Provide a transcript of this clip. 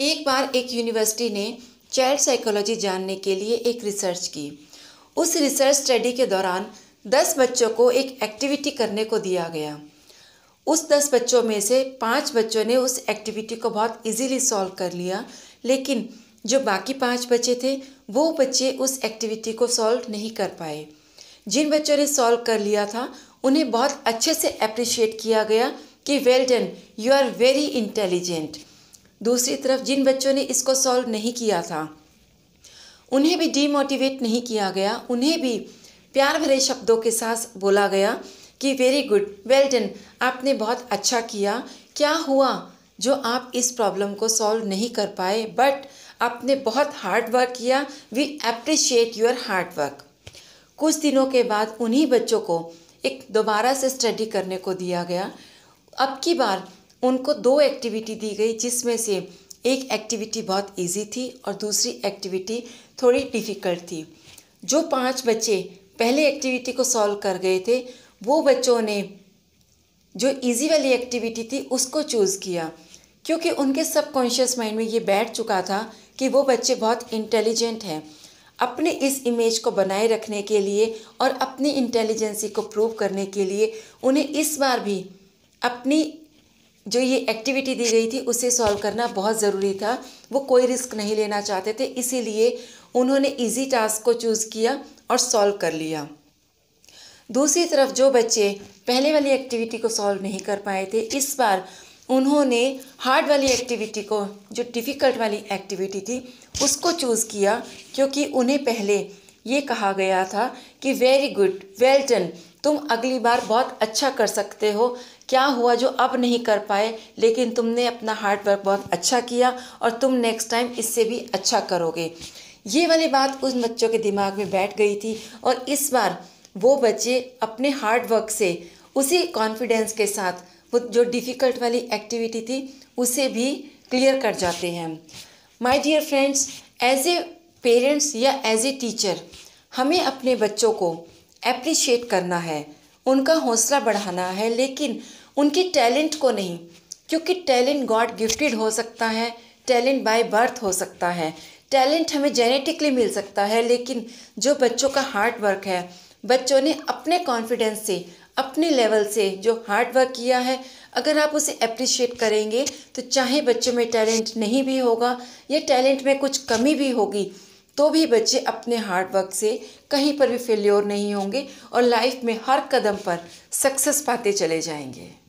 एक बार एक यूनिवर्सिटी ने चाइल्ड साइकोलॉजी जानने के लिए एक रिसर्च की उस रिसर्च स्टडी के दौरान दस बच्चों को एक एक्टिविटी करने को दिया गया उस दस बच्चों में से पाँच बच्चों ने उस एक्टिविटी को बहुत इजीली सॉल्व कर लिया लेकिन जो बाकी पाँच बच्चे थे वो बच्चे उस एक्टिविटी को सॉल्व नहीं कर पाए जिन बच्चों ने सॉल्व कर लिया था उन्हें बहुत अच्छे से अप्रिशिएट किया गया कि well done you are very intelligent दूसरी तरफ जिन बच्चों ने इसको सॉल्व नहीं किया था उन्हें भी डीमोटिवेट नहीं किया गया उन्हें भी प्यार भरे शब्दों के साथ बोला गया कि वेरी गुड वेल डन आपने बहुत अच्छा किया क्या हुआ जो आप इस प्रॉब्लम को सॉल्व नहीं कर पाए बट आपने बहुत हार्ड वर्क किया we appreciate your hard work कुछ दिनों के बाद उन्हीं बच्चों को एक दोबारा से स्टडी करने को दिया गया अब की बार उनको दो एक्टिविटी दी गई जिसमें से एक एक्टिविटी बहुत इजी थी और दूसरी एक्टिविटी थोड़ी डिफ़िकल्ट थी जो पांच बच्चे पहले एक्टिविटी को सॉल्व कर गए थे वो बच्चों ने जो इजी वाली एक्टिविटी थी उसको चूज़ किया क्योंकि उनके सब कॉन्शियस माइंड में ये बैठ चुका था कि वो बच्चे बहुत इंटेलिजेंट हैं अपने इस इमेज को बनाए रखने के लिए और अपनी इंटेलिजेंसी को प्रूव करने के लिए उन्हें इस बार भी अपनी जो ये एक्टिविटी दी गई थी उसे सॉल्व करना बहुत ज़रूरी था वो कोई रिस्क नहीं लेना चाहते थे इसीलिए उन्होंने इजी टास्क को चूज़ किया और सॉल्व कर लिया दूसरी तरफ जो बच्चे पहले वाली एक्टिविटी को सॉल्व नहीं कर पाए थे इस बार उन्होंने हार्ड वाली एक्टिविटी को जो डिफ़िकल्ट वाली एक्टिविटी थी उसको चूज़ किया क्योंकि उन्हें पहले ये कहा गया था कि वेरी गुड वेल डन तुम अगली बार बहुत अच्छा कर सकते हो क्या हुआ जो अब नहीं कर पाए लेकिन तुमने अपना हार्ड वर्क बहुत अच्छा किया और तुम नेक्स्ट टाइम इससे भी अच्छा करोगे ये वाली बात उस बच्चों के दिमाग में बैठ गई थी और इस बार वो बच्चे अपने हार्ड वर्क से उसी कॉन्फिडेंस के साथ वो जो डिफ़िकल्ट वाली एक्टिविटी थी उसे भी क्लियर कर जाते हैं my dear friends as a parents या एज ए टीचर हमें अपने बच्चों को अप्रिशिएट करना है उनका हौसला बढ़ाना है लेकिन उनके टैलेंट को नहीं क्योंकि टैलेंट गॉड गिफ्टेड हो सकता है टैलेंट बाय बर्थ हो सकता है टैलेंट हमें जेनेटिकली मिल सकता है लेकिन जो बच्चों का हार्ड वर्क है बच्चों ने अपने कॉन्फिडेंस से अपने लेवल से जो हार्ड वर्क किया है अगर आप उसे अप्रिशिएट करेंगे तो चाहे बच्चों में टैलेंट नहीं भी होगा या टैलेंट में कुछ कमी भी होगी तो भी बच्चे अपने हार्डवर्क से कहीं पर भी फेल्योर नहीं होंगे और लाइफ में हर कदम पर सक्सेस पाते चले जाएंगे